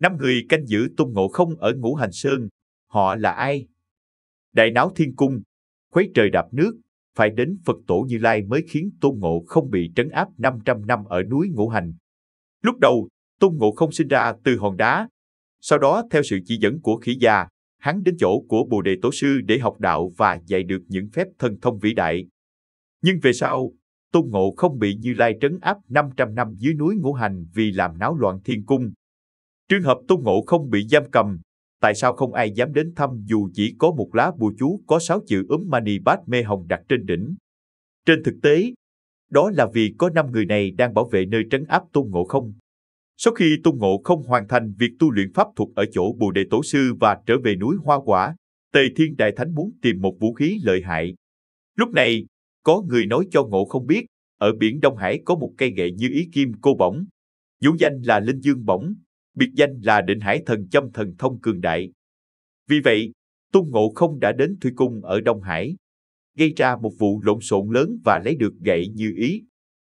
Năm người canh giữ Tôn Ngộ Không ở Ngũ Hành Sơn, họ là ai? Đại náo thiên cung, khuấy trời đạp nước, phải đến Phật tổ Như Lai mới khiến Tôn Ngộ Không bị trấn áp 500 năm ở núi Ngũ Hành. Lúc đầu, Tôn Ngộ Không sinh ra từ hòn đá. Sau đó, theo sự chỉ dẫn của khỉ già, hắn đến chỗ của Bồ Đề Tổ Sư để học đạo và dạy được những phép thần thông vĩ đại. Nhưng về sau, Tôn Ngộ Không bị Như Lai trấn áp 500 năm dưới núi Ngũ Hành vì làm náo loạn thiên cung, Trường hợp Tôn Ngộ không bị giam cầm, tại sao không ai dám đến thăm dù chỉ có một lá bùa chú có sáu chữ ấm mani bát mê hồng đặt trên đỉnh? Trên thực tế, đó là vì có năm người này đang bảo vệ nơi trấn áp Tôn Ngộ không. Sau khi Tôn Ngộ không hoàn thành việc tu luyện pháp thuật ở chỗ Bồ Đề Tổ Sư và trở về núi Hoa Quả, Tề Thiên Đại Thánh muốn tìm một vũ khí lợi hại. Lúc này, có người nói cho Ngộ không biết, ở biển Đông Hải có một cây gậy như ý kim cô bổng. Vũ danh là Linh Dương Bổng, biệt danh là định hải thần châm thần thông cường đại. Vì vậy, Tôn Ngộ Không đã đến Thủy Cung ở Đông Hải, gây ra một vụ lộn xộn lớn và lấy được gậy như ý.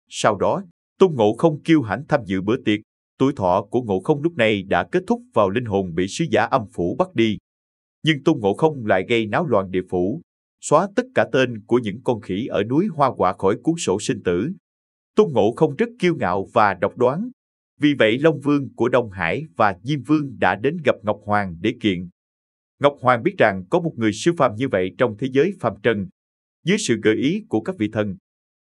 Sau đó, Tôn Ngộ Không kêu hãnh tham dự bữa tiệc, tuổi thọ của Ngộ Không lúc này đã kết thúc vào linh hồn bị sứ giả âm phủ bắt đi. Nhưng Tôn Ngộ Không lại gây náo loạn địa phủ, xóa tất cả tên của những con khỉ ở núi Hoa Quả khỏi cuốn sổ sinh tử. Tôn Ngộ Không rất kiêu ngạo và độc đoán, vì vậy Long Vương của Đông Hải và Diêm Vương đã đến gặp Ngọc Hoàng để kiện. Ngọc Hoàng biết rằng có một người siêu phàm như vậy trong thế giới phàm trần. Dưới sự gợi ý của các vị thần,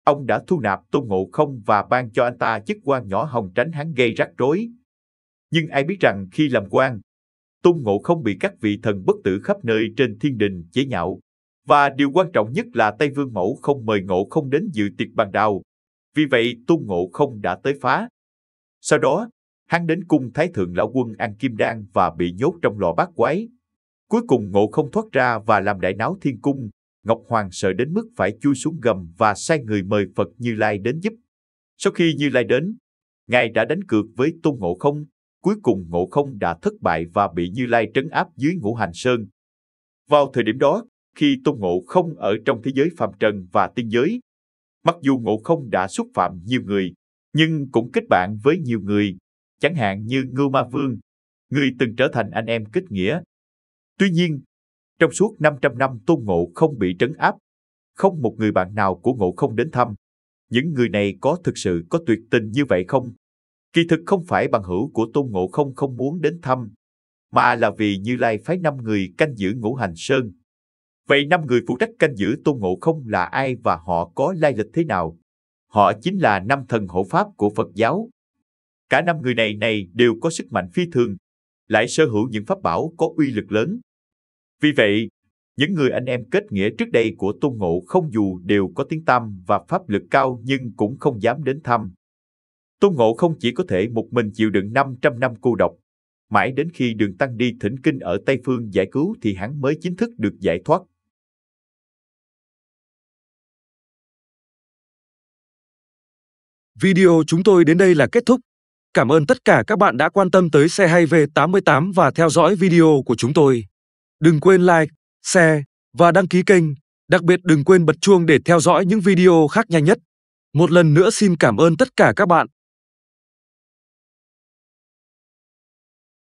ông đã thu nạp Tôn Ngộ Không và ban cho anh ta chức quan nhỏ hồng tránh hắn gây rắc rối. Nhưng ai biết rằng khi làm quan, Tôn Ngộ Không bị các vị thần bất tử khắp nơi trên thiên đình chế nhạo. Và điều quan trọng nhất là Tây Vương Mẫu không mời Ngộ Không đến dự tiệc bàn đào. Vì vậy Tôn Ngộ Không đã tới phá. Sau đó, hắn đến cung Thái Thượng Lão Quân ăn kim đan và bị nhốt trong lò bát quái. Cuối cùng ngộ không thoát ra và làm đại náo thiên cung, Ngọc Hoàng sợ đến mức phải chui xuống gầm và sai người mời Phật Như Lai đến giúp. Sau khi Như Lai đến, Ngài đã đánh cược với Tôn Ngộ Không, cuối cùng Ngộ Không đã thất bại và bị Như Lai trấn áp dưới ngũ hành sơn. Vào thời điểm đó, khi Tôn Ngộ Không ở trong thế giới phàm trần và tiên giới, mặc dù Ngộ Không đã xúc phạm nhiều người, nhưng cũng kết bạn với nhiều người, chẳng hạn như Ngưu Ma Vương, người từng trở thành anh em kết nghĩa. Tuy nhiên, trong suốt 500 năm Tôn Ngộ không bị trấn áp, không một người bạn nào của Ngộ không đến thăm. Những người này có thực sự có tuyệt tình như vậy không? Kỳ thực không phải bằng hữu của Tôn Ngộ không không muốn đến thăm, mà là vì Như Lai phái 5 người canh giữ ngũ hành sơn. Vậy năm người phụ trách canh giữ Tôn Ngộ không là ai và họ có lai lịch thế nào? Họ chính là năm thần hộ pháp của Phật giáo. Cả năm người này này đều có sức mạnh phi thường, lại sở hữu những pháp bảo có uy lực lớn. Vì vậy, những người anh em kết nghĩa trước đây của Tôn Ngộ không dù đều có tiếng tâm và pháp lực cao nhưng cũng không dám đến thăm. Tôn Ngộ không chỉ có thể một mình chịu đựng 500 năm cô độc. Mãi đến khi đường tăng đi thỉnh kinh ở Tây Phương giải cứu thì hắn mới chính thức được giải thoát. Video chúng tôi đến đây là kết thúc. Cảm ơn tất cả các bạn đã quan tâm tới xe hay V88 và theo dõi video của chúng tôi. Đừng quên like, share và đăng ký kênh. Đặc biệt đừng quên bật chuông để theo dõi những video khác nhanh nhất. Một lần nữa xin cảm ơn tất cả các bạn.